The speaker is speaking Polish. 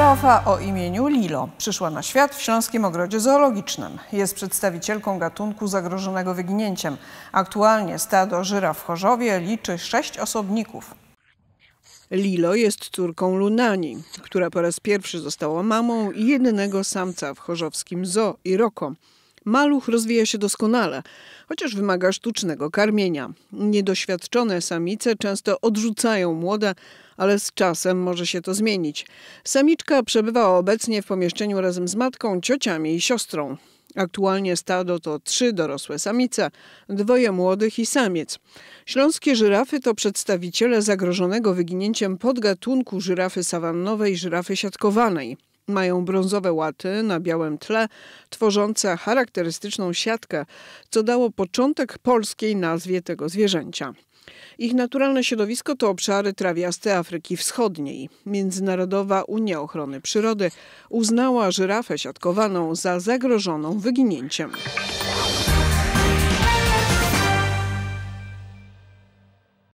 Żyrafa o imieniu Lilo przyszła na świat w Śląskim Ogrodzie Zoologicznym. Jest przedstawicielką gatunku zagrożonego wyginięciem. Aktualnie stado żyraf w Chorzowie liczy sześć osobników. Lilo jest córką Lunani, która po raz pierwszy została mamą jedynego samca w chorzowskim zoo i roko. Maluch rozwija się doskonale, chociaż wymaga sztucznego karmienia. Niedoświadczone samice często odrzucają młode ale z czasem może się to zmienić. Samiczka przebywa obecnie w pomieszczeniu razem z matką, ciociami i siostrą. Aktualnie stado to trzy dorosłe samice, dwoje młodych i samiec. Śląskie żyrafy to przedstawiciele zagrożonego wyginięciem podgatunku żyrafy sawannowej, żyrafy siatkowanej. Mają brązowe łaty na białym tle, tworzące charakterystyczną siatkę, co dało początek polskiej nazwie tego zwierzęcia. Ich naturalne środowisko to obszary trawiaste Afryki Wschodniej. Międzynarodowa Unia Ochrony Przyrody uznała żyrafę siatkowaną za zagrożoną wyginięciem.